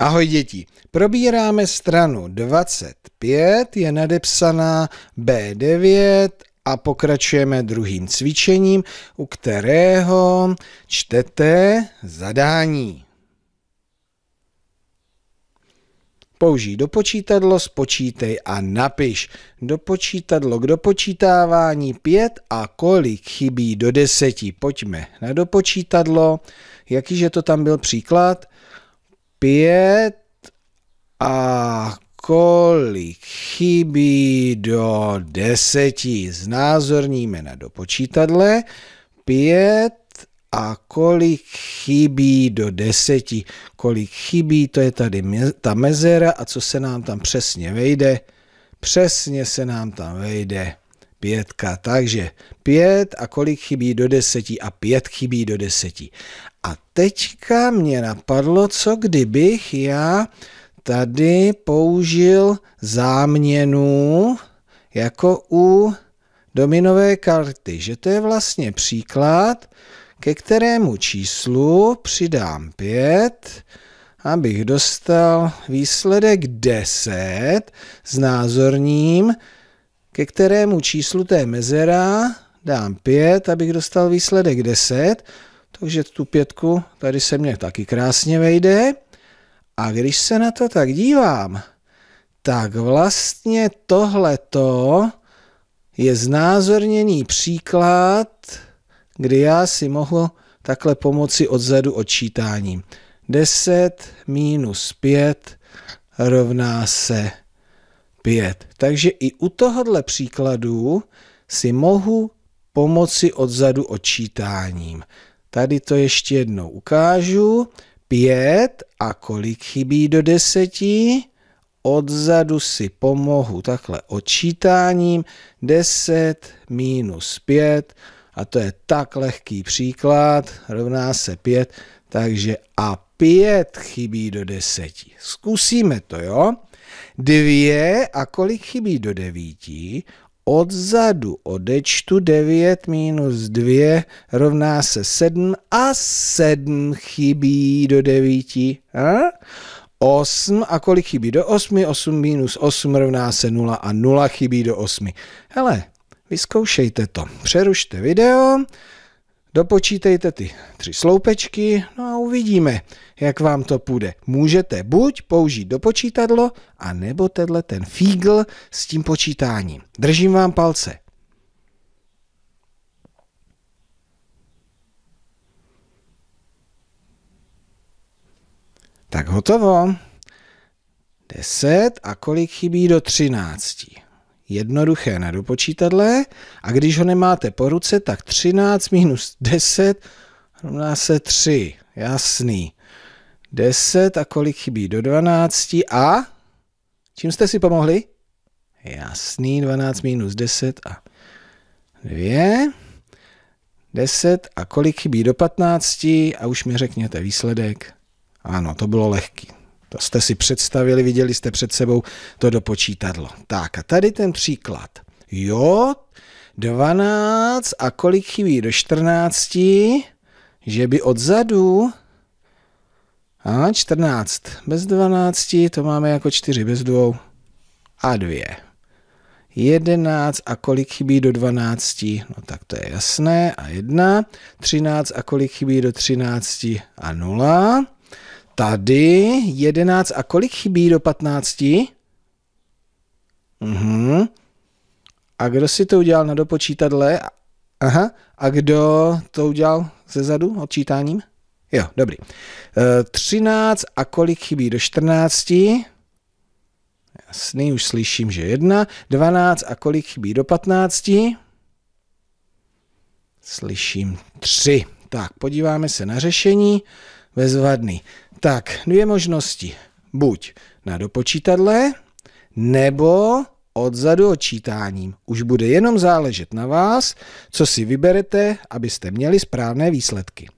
Ahoj děti, probíráme stranu 25, je nadepsaná B9 a pokračujeme druhým cvičením, u kterého čtete zadání. Použij dopočítadlo, spočítej a napiš. Dopočítadlo k dopočítávání 5 a kolik chybí do 10. Pojďme na dopočítadlo. Jakýže to tam byl příklad? pět a kolik chybí do deseti. Znázorníme na dopočítadle. Pět a kolik chybí do deseti. Kolik chybí, to je tady ta mezera a co se nám tam přesně vejde. Přesně se nám tam vejde Pětka, takže pět a kolik chybí do deseti a pět chybí do deseti. A teďka mě napadlo, co kdybych já tady použil záměnu jako u dominové karty, že to je vlastně příklad, ke kterému číslu přidám pět, abych dostal výsledek 10 s názorním, ke kterému číslu té mezera dám 5, abych dostal výsledek 10, takže tu pětku tady se mě taky krásně vejde. A když se na to tak dívám, tak vlastně tohleto je znázorněný příklad, kdy já si mohu takhle pomoci odzadu odčítáním. 10 minus 5 rovná se 5. Takže i u tohohle příkladu si mohu pomoci odzadu odčítáním. Tady to ještě jednou ukážu. 5. a kolik chybí do 10. Odzadu si pomohu takhle odčítáním. 10 minus 5 a to je tak lehký příklad, rovná se 5, takže a 5 chybí do 10. Zkusíme to, jo? Dvě a kolik chybí do devíti? Odzadu odečtu 9 minus 2 rovná se 7 a 7 chybí do 9. 8 a kolik chybí do 8? 8 minus 8 rovná se 0 a 0 chybí do 8. Hele, vyzkoušejte to. Přerušte video. Dopočítejte ty tři sloupečky, no a uvidíme, jak vám to půjde. Můžete buď použít dopočítadlo, a nebo tenhle ten fígl s tím počítáním. Držím vám palce. Tak hotovo. 10 a kolik chybí do 13? jednoduché na dopočítadle a když ho nemáte po ruce, tak 13 minus 10 rovná se 3. Jasný. 10 a kolik chybí do 12 a čím jste si pomohli? Jasný, 12 minus 10 a 2. 10 a kolik chybí do 15 a už mi řekněte výsledek. Ano, to bylo lehký. To jste si představili, viděli jste před sebou to dopočítadlo. Tak a tady ten příklad. Jo, 12 a kolik chybí do 14? Že by odzadu a 14 bez 12, to máme jako 4 bez 2 a 2. 11 a kolik chybí do 12? No tak to je jasné. A 1. 13 a kolik chybí do 13? A 0 tady 11 a kolik chybí do 15? Uhum. A kdo si to udělal na dopočítadle? Aha. A kdo to udělal ze zadu odčítáním? Jo, dobrý. E, eh, 13 a kolik chybí do 14? Jasný, už slyším, že jedna. 12 a kolik chybí do 15? Slyším 3. Tak, podíváme se na řešení bezvadný. Tak, dvě možnosti. Buď na dopočítadle, nebo odzadu odčítáním. Už bude jenom záležet na vás, co si vyberete, abyste měli správné výsledky.